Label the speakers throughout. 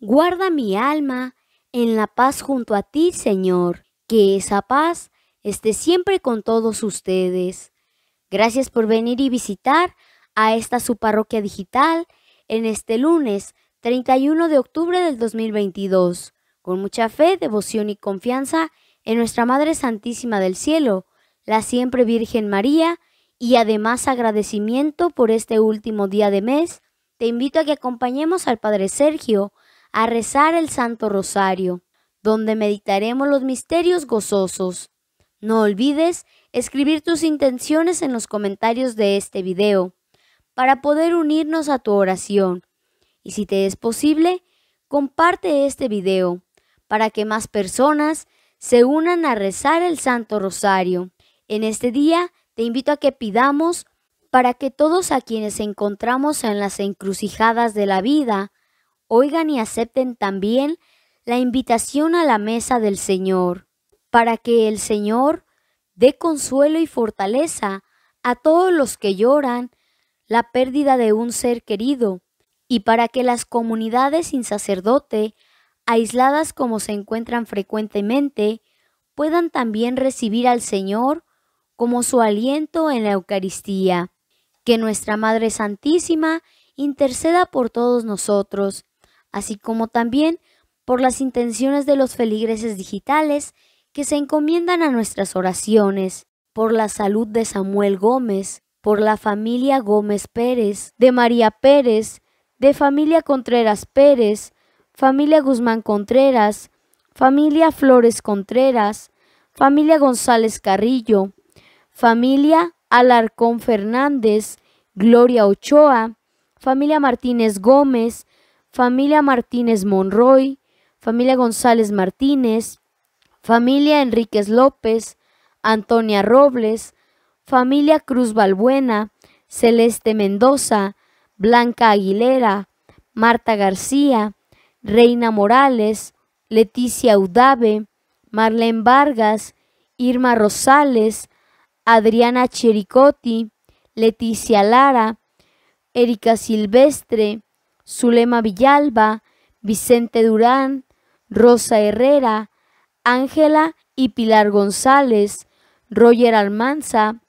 Speaker 1: Guarda mi alma en la paz junto a ti, Señor, que esa paz esté siempre con todos ustedes. Gracias por venir y visitar a esta su parroquia digital en este lunes 31 de octubre del 2022, con mucha fe, devoción y confianza en nuestra Madre Santísima del Cielo, la siempre Virgen María, y además agradecimiento por este último día de mes, te invito a que acompañemos al Padre Sergio, a rezar el Santo Rosario, donde meditaremos los misterios gozosos. No olvides escribir tus intenciones en los comentarios de este video para poder unirnos a tu oración. Y si te es posible, comparte este video para que más personas se unan a rezar el Santo Rosario. En este día te invito a que pidamos para que todos a quienes encontramos en las encrucijadas de la vida oigan y acepten también la invitación a la mesa del Señor, para que el Señor dé consuelo y fortaleza a todos los que lloran la pérdida de un ser querido, y para que las comunidades sin sacerdote, aisladas como se encuentran frecuentemente, puedan también recibir al Señor como su aliento en la Eucaristía. Que nuestra Madre Santísima interceda por todos nosotros así como también por las intenciones de los feligreses digitales que se encomiendan a nuestras oraciones, por la salud de Samuel Gómez, por la familia Gómez Pérez, de María Pérez, de familia Contreras Pérez, familia Guzmán Contreras, familia Flores Contreras, familia González Carrillo, familia Alarcón Fernández, Gloria Ochoa, familia Martínez Gómez, familia Martínez Monroy, familia González Martínez, familia Enríquez López, Antonia Robles, familia Cruz Balbuena, Celeste Mendoza, Blanca Aguilera, Marta García, Reina Morales, Leticia Udave, Marlene Vargas, Irma Rosales, Adriana Chericotti, Leticia Lara, Erika Silvestre, Zulema Villalba, Vicente Durán, Rosa Herrera, Ángela y Pilar González, Roger Almanza,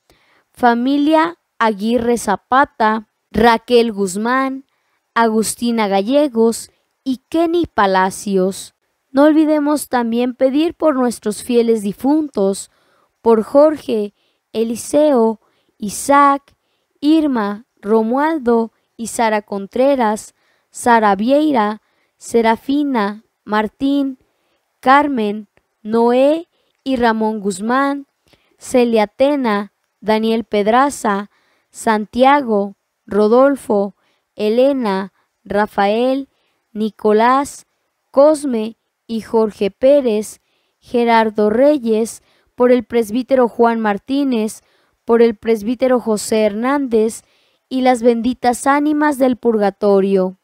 Speaker 1: familia Aguirre Zapata, Raquel Guzmán, Agustina Gallegos y Kenny Palacios. No olvidemos también pedir por nuestros fieles difuntos, por Jorge, Eliseo, Isaac, Irma, Romualdo y Sara Contreras, Sara Vieira, Serafina, Martín, Carmen, Noé y Ramón Guzmán, Celia Tena, Daniel Pedraza, Santiago, Rodolfo, Elena, Rafael, Nicolás, Cosme y Jorge Pérez, Gerardo Reyes, por el presbítero Juan Martínez, por el presbítero José Hernández y las benditas ánimas del purgatorio.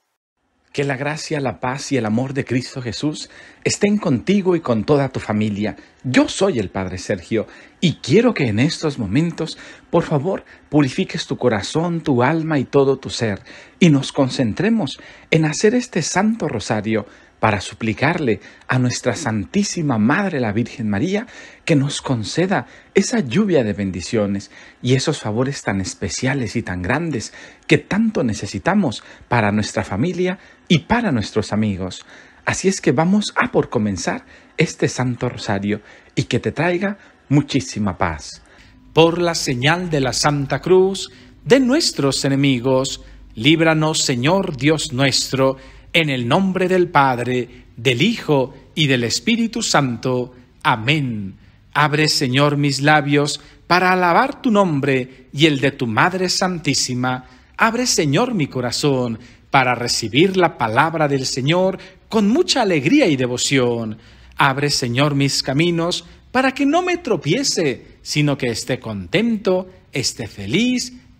Speaker 2: Que la gracia, la paz y el amor de Cristo Jesús estén contigo y con toda tu familia. Yo soy el Padre Sergio y quiero que en estos momentos, por favor, purifiques tu corazón, tu alma y todo tu ser y nos concentremos en hacer este santo rosario para suplicarle a nuestra Santísima Madre la Virgen María que nos conceda esa lluvia de bendiciones y esos favores tan especiales y tan grandes que tanto necesitamos para nuestra familia y para nuestros amigos. Así es que vamos a por comenzar este Santo Rosario y que te traiga muchísima paz. Por la señal de la Santa Cruz de nuestros enemigos, líbranos Señor Dios nuestro, en el nombre del Padre, del Hijo y del Espíritu Santo. Amén. Abre, Señor, mis labios para alabar tu nombre y el de tu Madre Santísima. Abre, Señor, mi corazón para recibir la palabra del Señor con mucha alegría y devoción. Abre, Señor, mis caminos para que no me tropiece, sino que esté contento, esté feliz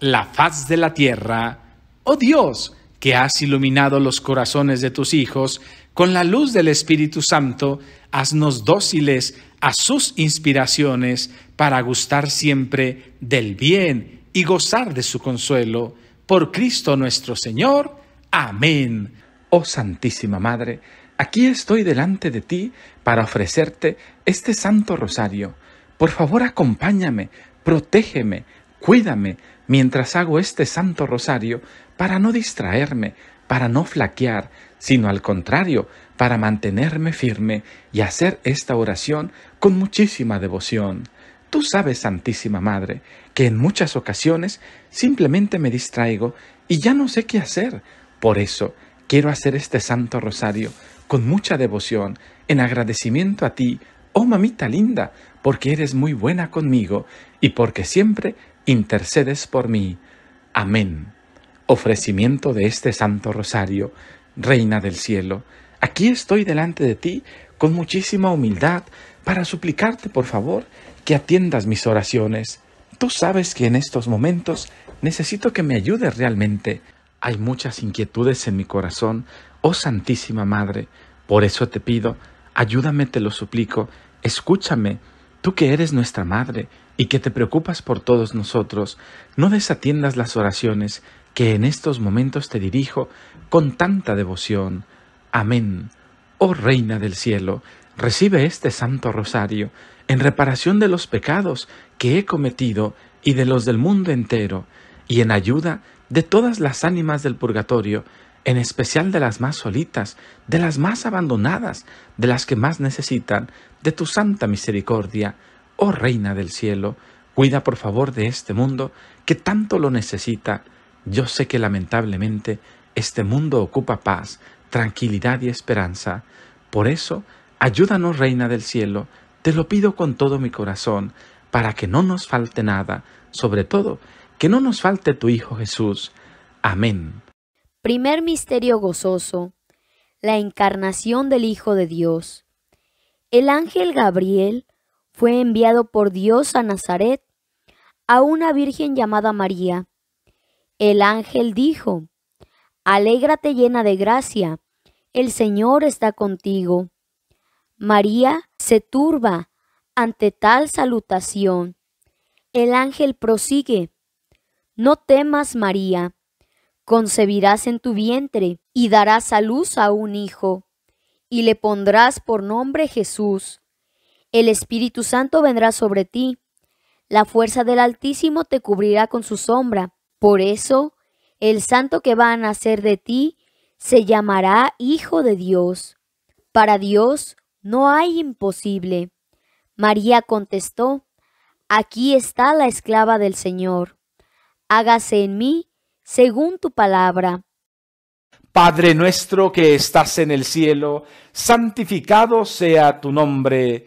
Speaker 2: la faz de la tierra. Oh Dios, que has iluminado los corazones de tus hijos, con la luz del Espíritu Santo, haznos dóciles a sus inspiraciones para gustar siempre del bien y gozar de su consuelo. Por Cristo nuestro Señor. Amén. Oh Santísima Madre, aquí estoy delante de ti para ofrecerte este Santo Rosario. Por favor, acompáñame, protégeme, cuídame, mientras hago este santo rosario para no distraerme, para no flaquear, sino al contrario, para mantenerme firme y hacer esta oración con muchísima devoción. Tú sabes, Santísima Madre, que en muchas ocasiones simplemente me distraigo y ya no sé qué hacer. Por eso quiero hacer este santo rosario con mucha devoción, en agradecimiento a ti, oh mamita linda, porque eres muy buena conmigo y porque siempre intercedes por mí. Amén. Ofrecimiento de este Santo Rosario, Reina del Cielo. Aquí estoy delante de ti con muchísima humildad para suplicarte, por favor, que atiendas mis oraciones. Tú sabes que en estos momentos necesito que me ayudes realmente. Hay muchas inquietudes en mi corazón, oh Santísima Madre. Por eso te pido, ayúdame, te lo suplico, escúchame, tú que eres nuestra Madre y que te preocupas por todos nosotros, no desatiendas las oraciones que en estos momentos te dirijo con tanta devoción. Amén. Oh Reina del Cielo, recibe este Santo Rosario en reparación de los pecados que he cometido y de los del mundo entero, y en ayuda de todas las ánimas del purgatorio, en especial de las más solitas, de las más abandonadas, de las que más necesitan de tu santa misericordia. Oh Reina del Cielo, cuida por favor de este mundo que tanto lo necesita. Yo sé que lamentablemente este mundo ocupa paz, tranquilidad y esperanza. Por eso, ayúdanos, Reina del Cielo, te lo pido con todo mi corazón, para que no nos falte nada, sobre todo, que no nos falte tu Hijo Jesús. Amén.
Speaker 1: Primer Misterio Gozoso. La encarnación del Hijo de Dios. El ángel Gabriel fue enviado por Dios a Nazaret a una virgen llamada María. El ángel dijo, Alégrate llena de gracia, el Señor está contigo. María se turba ante tal salutación. El ángel prosigue, No temas, María, concebirás en tu vientre y darás a luz a un hijo, y le pondrás por nombre Jesús el Espíritu Santo vendrá sobre ti, la fuerza del Altísimo te cubrirá con su sombra. Por eso, el santo que va a nacer de ti se llamará Hijo de Dios. Para Dios no hay imposible. María contestó, Aquí está la esclava del Señor. Hágase en mí según tu palabra.
Speaker 2: Padre nuestro que estás en el cielo, santificado sea tu nombre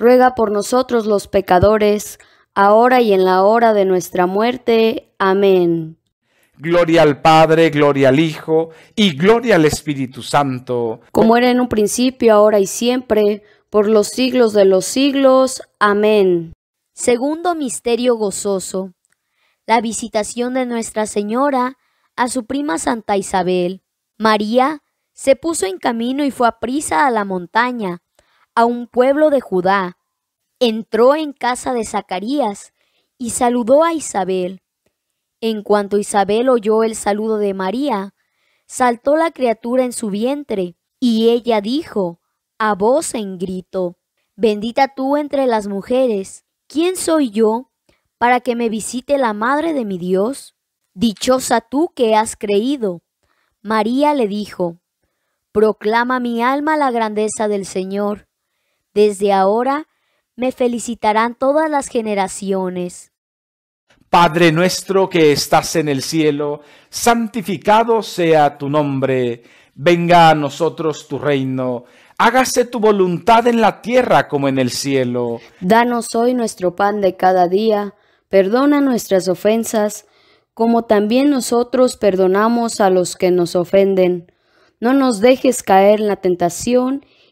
Speaker 1: ruega por nosotros los pecadores, ahora y en la hora de nuestra muerte. Amén.
Speaker 2: Gloria al Padre, gloria al Hijo y gloria al Espíritu Santo.
Speaker 1: Como era en un principio, ahora y siempre, por los siglos de los siglos. Amén. Segundo misterio gozoso. La visitación de Nuestra Señora a su prima Santa Isabel. María se puso en camino y fue a prisa a la montaña un pueblo de Judá, entró en casa de Zacarías y saludó a Isabel. En cuanto Isabel oyó el saludo de María, saltó la criatura en su vientre, y ella dijo, a voz en grito, Bendita tú entre las mujeres, ¿quién soy yo para que me visite la madre de mi Dios? Dichosa tú que has creído. María le dijo, Proclama mi alma la grandeza del Señor desde ahora me felicitarán todas las generaciones.
Speaker 2: Padre nuestro que estás en el cielo, santificado sea tu nombre, venga a nosotros tu reino, hágase tu voluntad en la tierra como en el cielo.
Speaker 1: Danos hoy nuestro pan de cada día, perdona nuestras ofensas, como también nosotros perdonamos a los que nos ofenden. No nos dejes caer en la tentación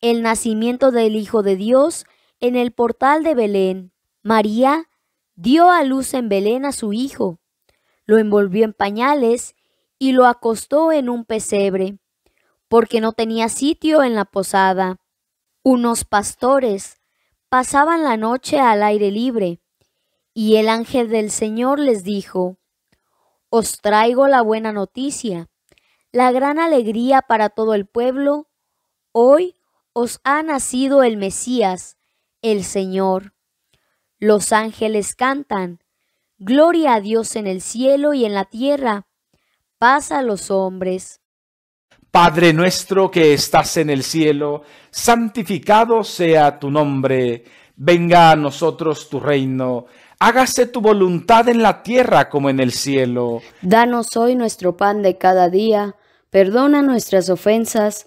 Speaker 1: el nacimiento del Hijo de Dios en el portal de Belén. María dio a luz en Belén a su hijo, lo envolvió en pañales y lo acostó en un pesebre, porque no tenía sitio en la posada. Unos pastores pasaban la noche al aire libre, y el ángel del Señor les dijo, Os traigo la buena noticia, la gran alegría para todo el pueblo, hoy os ha nacido el Mesías, el Señor. Los ángeles cantan, Gloria a Dios en el cielo y en la tierra, paz a los hombres.
Speaker 2: Padre nuestro que estás en el cielo, santificado sea tu nombre, venga a nosotros tu reino, hágase tu voluntad en la tierra como en el cielo.
Speaker 1: Danos hoy nuestro pan de cada día, perdona nuestras ofensas,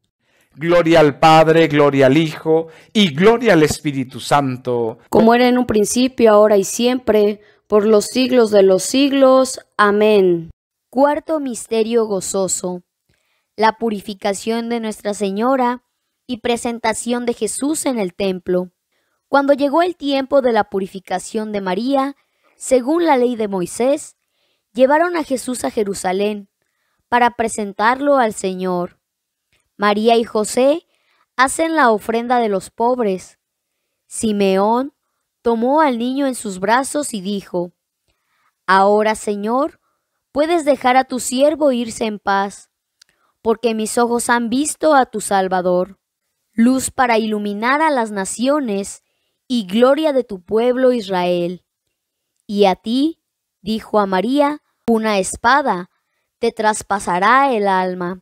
Speaker 2: Gloria al Padre, gloria al Hijo y gloria al Espíritu Santo.
Speaker 1: Como era en un principio, ahora y siempre, por los siglos de los siglos. Amén. Cuarto misterio gozoso. La purificación de Nuestra Señora y presentación de Jesús en el templo. Cuando llegó el tiempo de la purificación de María, según la ley de Moisés, llevaron a Jesús a Jerusalén para presentarlo al Señor María y José hacen la ofrenda de los pobres. Simeón tomó al niño en sus brazos y dijo, Ahora, Señor, puedes dejar a tu siervo irse en paz, porque mis ojos han visto a tu Salvador, luz para iluminar a las naciones y gloria de tu pueblo Israel. Y a ti, dijo a María, una espada te traspasará el alma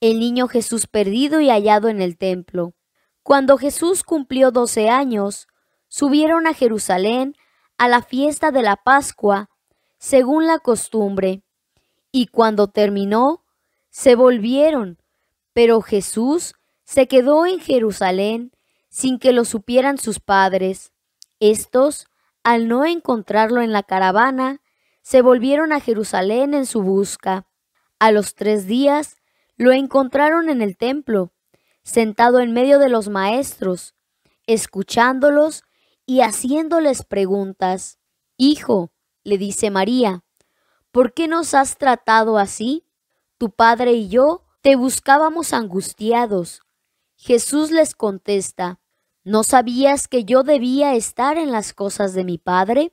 Speaker 1: el niño Jesús perdido y hallado en el templo. Cuando Jesús cumplió doce años, subieron a Jerusalén a la fiesta de la Pascua, según la costumbre, y cuando terminó, se volvieron, pero Jesús se quedó en Jerusalén sin que lo supieran sus padres. Estos, al no encontrarlo en la caravana, se volvieron a Jerusalén en su busca. A los tres días lo encontraron en el templo, sentado en medio de los maestros, escuchándolos y haciéndoles preguntas. Hijo, le dice María, ¿por qué nos has tratado así? Tu padre y yo te buscábamos angustiados. Jesús les contesta, ¿no sabías que yo debía estar en las cosas de mi padre?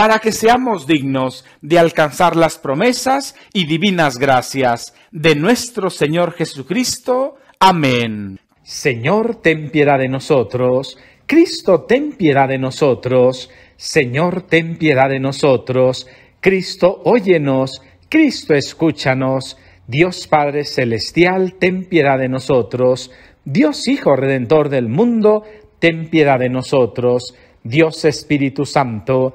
Speaker 2: para que seamos dignos de alcanzar las promesas y divinas gracias de nuestro Señor Jesucristo. Amén. Señor, ten piedad de nosotros. Cristo, ten piedad de nosotros. Señor, ten piedad de nosotros. Cristo, óyenos. Cristo, escúchanos. Dios Padre Celestial, ten piedad de nosotros. Dios Hijo Redentor del mundo, ten piedad de nosotros. Dios Espíritu Santo,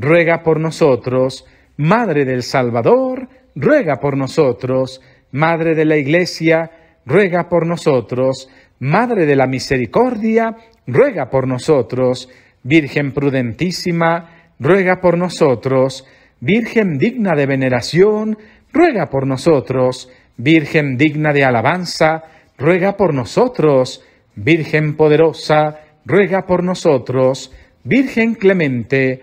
Speaker 2: ruega por nosotros. Madre del Salvador, ruega por nosotros. Madre de la Iglesia, ruega por nosotros. Madre de la Misericordia, ruega por nosotros. Virgen prudentísima, ruega por nosotros. Virgen digna de veneración, ruega por nosotros. Virgen digna de alabanza, ruega por nosotros. Virgen poderosa, ruega por nosotros. Virgen clemente,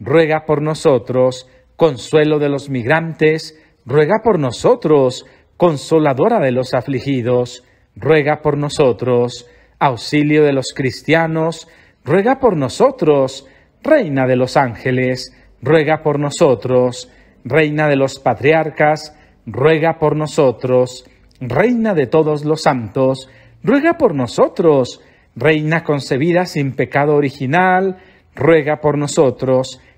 Speaker 2: ruega por nosotros, consuelo de los migrantes, ruega por nosotros, consoladora de los afligidos, ruega por nosotros, auxilio de los cristianos, ruega por nosotros, reina de los ángeles, ruega por nosotros, reina de los patriarcas, ruega por nosotros, reina de todos los santos, ruega por nosotros, reina concebida sin pecado original, ruega por nosotros,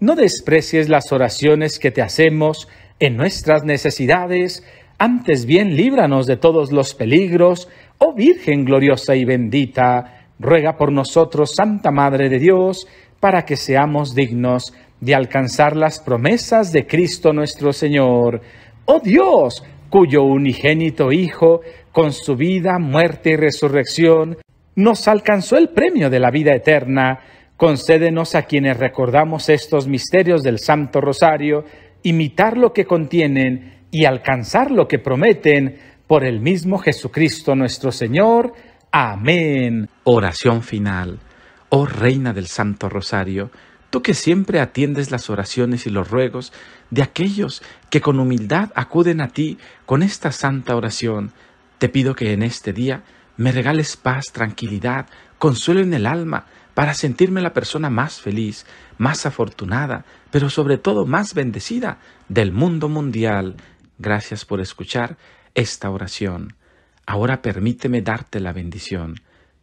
Speaker 2: no desprecies las oraciones que te hacemos en nuestras necesidades, antes bien líbranos de todos los peligros, oh Virgen gloriosa y bendita, ruega por nosotros, Santa Madre de Dios, para que seamos dignos de alcanzar las promesas de Cristo nuestro Señor. Oh Dios, cuyo unigénito Hijo, con su vida, muerte y resurrección, nos alcanzó el premio de la vida eterna Concédenos a quienes recordamos estos misterios del Santo Rosario, imitar lo que contienen y alcanzar lo que prometen por el mismo Jesucristo nuestro Señor. Amén. Oración final. Oh Reina del Santo Rosario, tú que siempre atiendes las oraciones y los ruegos de aquellos que con humildad acuden a ti con esta santa oración, te pido que en este día me regales paz, tranquilidad, consuelo en el alma, para sentirme la persona más feliz, más afortunada, pero sobre todo más bendecida del mundo mundial. Gracias por escuchar esta oración. Ahora permíteme darte la bendición.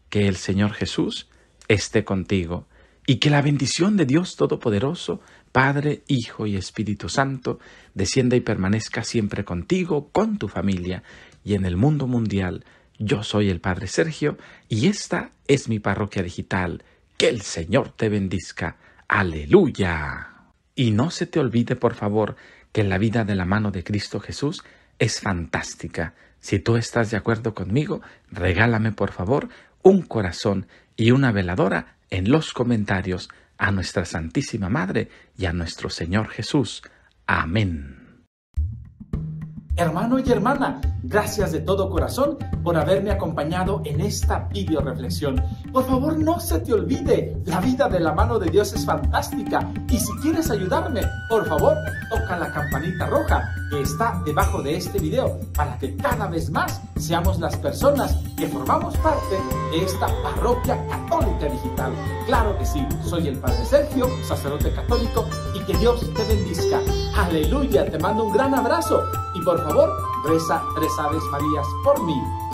Speaker 2: Que el Señor Jesús esté contigo y que la bendición de Dios Todopoderoso, Padre, Hijo y Espíritu Santo, descienda y permanezca siempre contigo, con tu familia y en el mundo mundial. Yo soy el Padre Sergio y esta es mi parroquia digital que el Señor te bendizca. Aleluya. Y no se te olvide, por favor, que la vida de la mano de Cristo Jesús es fantástica. Si tú estás de acuerdo conmigo, regálame, por favor, un corazón y una veladora en los comentarios a nuestra Santísima Madre y a nuestro Señor Jesús. Amén. Hermano y hermana, gracias de todo corazón por haberme acompañado en esta video reflexión. Por favor, no se te olvide, la vida de la mano de Dios es fantástica y si quieres ayudarme, por favor, toca la campanita roja que está debajo de este video para que cada vez más seamos las personas que formamos parte de esta parroquia católica digital. Claro que sí, soy el Padre Sergio, sacerdote católico, y que Dios te bendiga. Aleluya, te mando un gran abrazo y por favor reza tres aves Marías por mí.